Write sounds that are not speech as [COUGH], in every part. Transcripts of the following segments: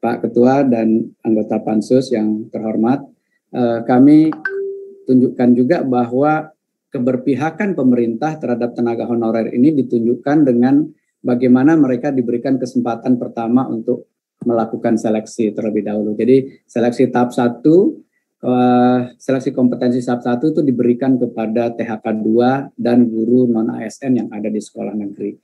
Pak Ketua dan anggota Pansus yang terhormat, eh, kami tunjukkan juga bahwa keberpihakan pemerintah terhadap tenaga honorer ini ditunjukkan dengan bagaimana mereka diberikan kesempatan pertama untuk melakukan seleksi terlebih dahulu. Jadi seleksi tahap 1 eh, seleksi kompetensi tahap 1 itu diberikan kepada THK 2 dan guru non ASN yang ada di sekolah negeri.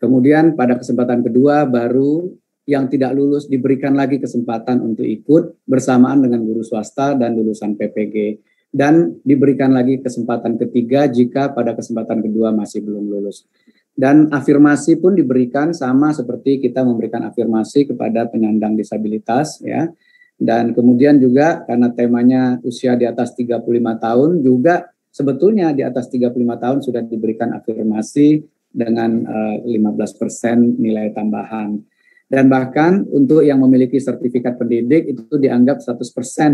Kemudian pada kesempatan kedua baru yang tidak lulus diberikan lagi kesempatan untuk ikut bersamaan dengan guru swasta dan lulusan PPG dan diberikan lagi kesempatan ketiga jika pada kesempatan kedua masih belum lulus. Dan afirmasi pun diberikan sama seperti kita memberikan afirmasi kepada penyandang disabilitas ya. Dan kemudian juga karena temanya usia di atas 35 tahun juga sebetulnya di atas 35 tahun sudah diberikan afirmasi dengan 15% eh, nilai tambahan dan bahkan untuk yang memiliki sertifikat pendidik itu dianggap 100%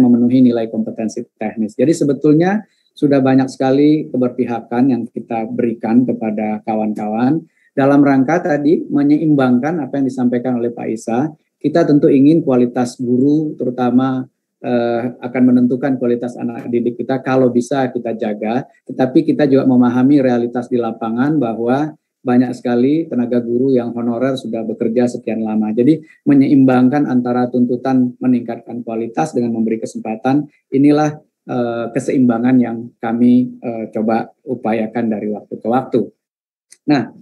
memenuhi nilai kompetensi teknis. Jadi sebetulnya sudah banyak sekali keberpihakan yang kita berikan kepada kawan-kawan dalam rangka tadi menyeimbangkan apa yang disampaikan oleh Pak Isa. Kita tentu ingin kualitas guru terutama eh, akan menentukan kualitas anak didik kita kalau bisa kita jaga, tetapi kita juga memahami realitas di lapangan bahwa banyak sekali tenaga guru yang honorer sudah bekerja sekian lama. Jadi menyeimbangkan antara tuntutan meningkatkan kualitas dengan memberi kesempatan inilah uh, keseimbangan yang kami uh, coba upayakan dari waktu ke waktu. Nah,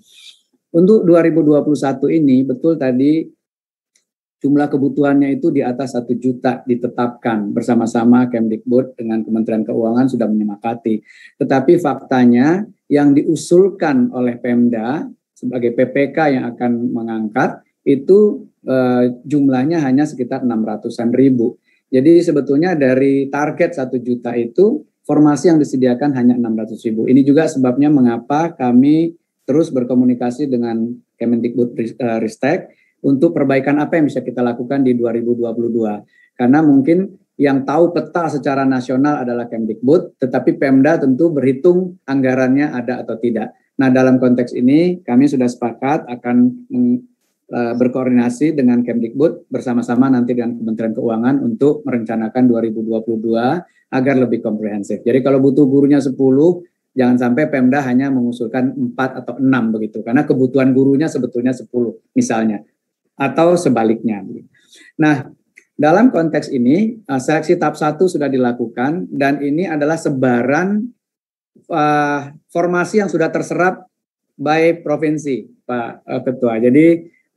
untuk 2021 ini betul tadi jumlah kebutuhannya itu di atas satu juta ditetapkan bersama-sama Kemdikbud dengan Kementerian Keuangan sudah menyemakati. Tetapi faktanya yang diusulkan oleh Pemda sebagai PPK yang akan mengangkat itu e, jumlahnya hanya sekitar 600-an ribu. Jadi sebetulnya dari target satu juta itu formasi yang disediakan hanya 600 ribu. Ini juga sebabnya mengapa kami terus berkomunikasi dengan Kemendikbud eh, Ristek untuk perbaikan apa yang bisa kita lakukan di 2022. Karena mungkin yang tahu peta secara nasional adalah Kemdikbud, tetapi Pemda tentu berhitung anggarannya ada atau tidak. Nah, dalam konteks ini kami sudah sepakat akan e, berkoordinasi dengan Kemdikbud bersama-sama nanti dengan Kementerian Keuangan untuk merencanakan 2022 agar lebih komprehensif. Jadi kalau butuh gurunya 10, jangan sampai Pemda hanya mengusulkan 4 atau 6 begitu karena kebutuhan gurunya sebetulnya 10 misalnya atau sebaliknya. Nah, dalam konteks ini, eh, seleksi tahap satu sudah dilakukan dan ini adalah sebaran uh, formasi yang sudah terserap by provinsi, Pak eh, Ketua. Jadi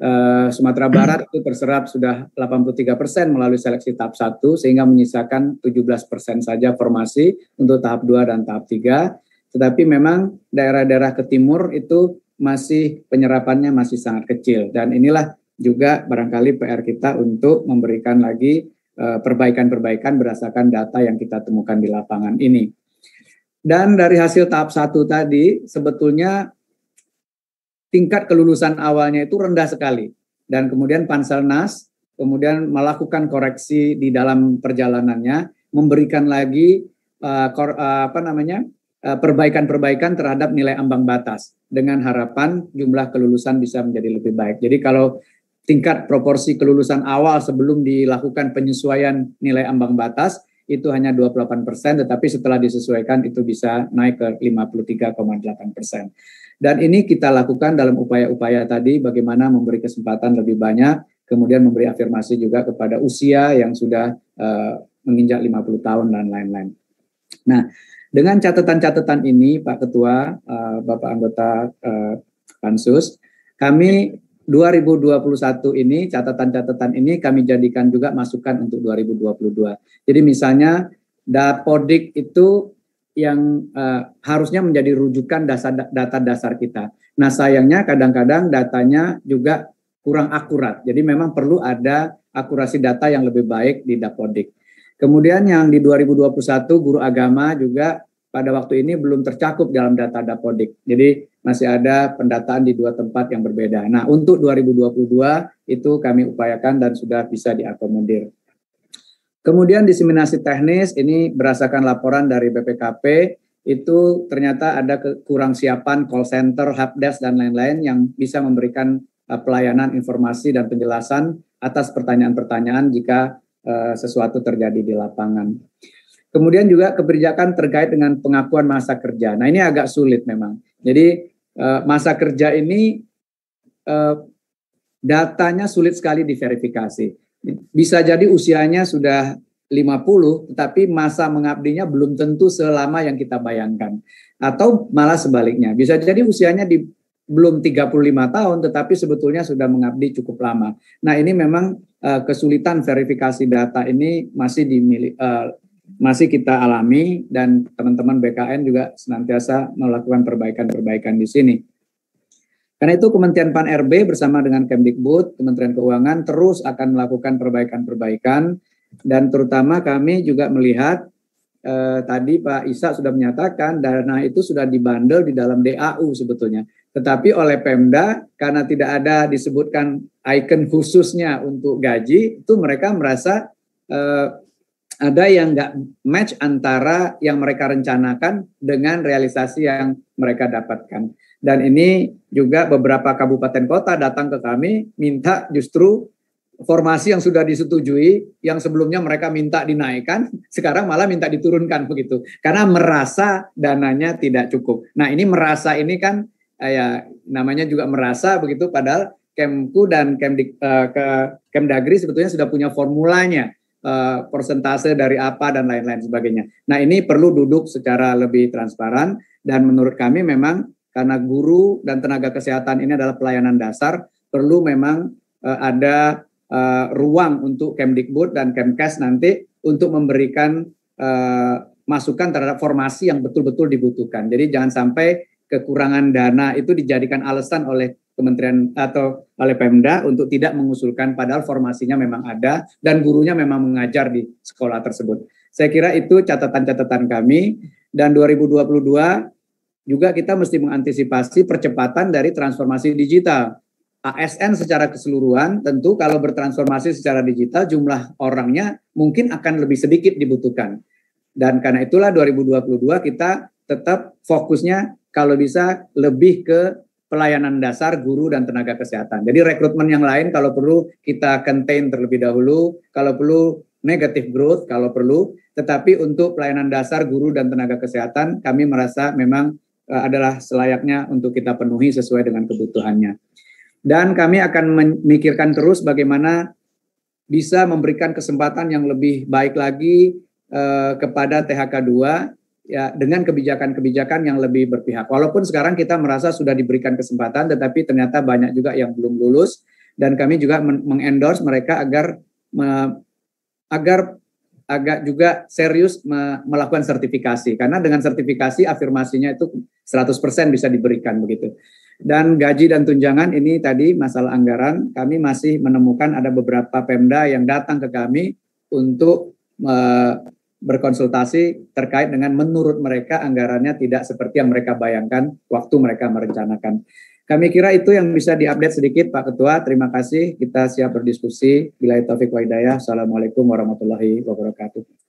uh, Sumatera Barat itu terserap sudah 83 persen melalui seleksi tahap 1, sehingga menyisakan 17 persen saja formasi untuk tahap 2 dan tahap 3. Tetapi memang daerah-daerah ke timur itu masih penyerapannya masih sangat kecil. Dan inilah juga barangkali PR kita untuk memberikan lagi eh, perbaikan-perbaikan berdasarkan data yang kita temukan di lapangan ini. Dan dari hasil tahap satu tadi, sebetulnya tingkat kelulusan awalnya itu rendah sekali. Dan kemudian Panselnas kemudian melakukan koreksi di dalam perjalanannya, memberikan lagi uh, kor, uh, apa namanya perbaikan perbaikan-perbaikan terhadap nilai ambang batas dengan harapan jumlah kelulusan bisa menjadi lebih baik. Jadi kalau tingkat proporsi kelulusan awal sebelum dilakukan penyesuaian nilai ambang batas itu hanya 28 persen, tetapi setelah disesuaikan itu bisa naik ke 53,8 persen. Dan ini kita lakukan dalam upaya-upaya tadi bagaimana memberi kesempatan lebih banyak, kemudian memberi afirmasi juga kepada usia yang sudah uh, menginjak 50 tahun dan lain-lain. Nah, dengan catatan-catatan ini Pak Ketua, uh, Bapak Anggota uh, Pansus, kami 2021 ini catatan-catatan ini kami jadikan juga masukan untuk 2022. Jadi misalnya Dapodik itu yang uh, harusnya menjadi rujukan dasar data dasar kita. Nah, sayangnya kadang-kadang datanya juga kurang akurat. Jadi memang perlu ada akurasi data yang lebih baik di Dapodik. Kemudian yang di 2021 guru agama juga pada waktu ini belum tercakup dalam data Dapodik. Jadi masih ada pendataan di dua tempat yang berbeda. Nah, untuk 2022 itu kami upayakan dan sudah bisa diakomodir. Kemudian diseminasi teknis ini berdasarkan laporan dari BPKP itu ternyata ada kurang siapan call center, helpdesk dan lain-lain yang bisa memberikan eh, pelayanan informasi dan penjelasan atas pertanyaan-pertanyaan jika eh, sesuatu terjadi di lapangan. Kemudian juga kebijakan terkait dengan pengakuan masa kerja. Nah ini agak sulit memang. Jadi eh, masa kerja ini eh, datanya sulit sekali diverifikasi. Bisa jadi usianya sudah 50 tetapi masa mengabdinya belum tentu selama yang kita bayangkan atau malah sebaliknya. Bisa jadi usianya di belum 35 tahun tetapi sebetulnya sudah mengabdi cukup lama. Nah, ini memang eh, kesulitan verifikasi data ini masih dimiliki masih kita alami dan teman-teman BKN juga senantiasa melakukan perbaikan-perbaikan di sini. Karena itu Kementerian Pan RB bersama dengan Kemdikbud, Kementerian Keuangan terus akan melakukan perbaikan-perbaikan dan terutama kami juga melihat eh, tadi Pak Isa sudah menyatakan dana itu sudah dibandel di dalam DAU sebetulnya. Tetapi oleh Pemda karena tidak ada disebutkan ikon khususnya untuk gaji itu mereka merasa eh, ada yang nggak match antara yang mereka rencanakan dengan realisasi yang mereka dapatkan. Dan ini juga beberapa kabupaten kota datang ke kami minta justru formasi yang sudah disetujui yang sebelumnya mereka minta dinaikkan [LAUGHS] sekarang malah minta diturunkan begitu karena merasa dananya tidak cukup. Nah, ini merasa ini kan eh, ya namanya juga merasa begitu padahal Kemku dan Kemdik, eh, ke Kemdagri sebetulnya sudah punya formulanya Eh, persentase dari apa dan lain-lain sebagainya. Nah ini perlu duduk secara lebih transparan dan menurut kami memang karena guru dan tenaga kesehatan ini adalah pelayanan dasar perlu memang uh, ada uh, ruang untuk Kemdikbud dan Kemkes nanti untuk memberikan uh, masukan terhadap formasi yang betul-betul dibutuhkan. Jadi jangan sampai kekurangan dana itu dijadikan alasan oleh kementerian atau oleh Pemda untuk tidak mengusulkan padahal formasinya memang ada dan gurunya memang mengajar di sekolah tersebut. Saya kira itu catatan-catatan kami dan 2022 juga kita mesti mengantisipasi percepatan dari transformasi digital. ASN secara keseluruhan tentu kalau bertransformasi secara digital jumlah orangnya mungkin akan lebih sedikit dibutuhkan. Dan karena itulah 2022 kita tetap fokusnya kalau bisa lebih ke pelayanan dasar, guru, dan tenaga kesehatan. Jadi rekrutmen yang lain kalau perlu kita contain terlebih dahulu, kalau perlu negative growth, kalau perlu. Tetapi untuk pelayanan dasar, guru, dan tenaga kesehatan kami merasa memang uh, adalah selayaknya untuk kita penuhi sesuai dengan kebutuhannya. Dan kami akan memikirkan terus bagaimana bisa memberikan kesempatan yang lebih baik lagi uh, kepada THK 2 ya dengan kebijakan-kebijakan yang lebih berpihak. Walaupun sekarang kita merasa sudah diberikan kesempatan, tetapi ternyata banyak juga yang belum lulus dan kami juga mengendorse mereka agar me, agar agak juga serius me, melakukan sertifikasi karena dengan sertifikasi afirmasinya itu 100% bisa diberikan begitu. Dan gaji dan tunjangan ini tadi masalah anggaran kami masih menemukan ada beberapa Pemda yang datang ke kami untuk me berkonsultasi terkait dengan menurut mereka anggarannya tidak seperti yang mereka bayangkan waktu mereka merencanakan. Kami kira itu yang bisa diupdate sedikit Pak Ketua. Terima kasih. Kita siap berdiskusi. Bila itu Taufik Waidayah. Assalamualaikum warahmatullahi wabarakatuh.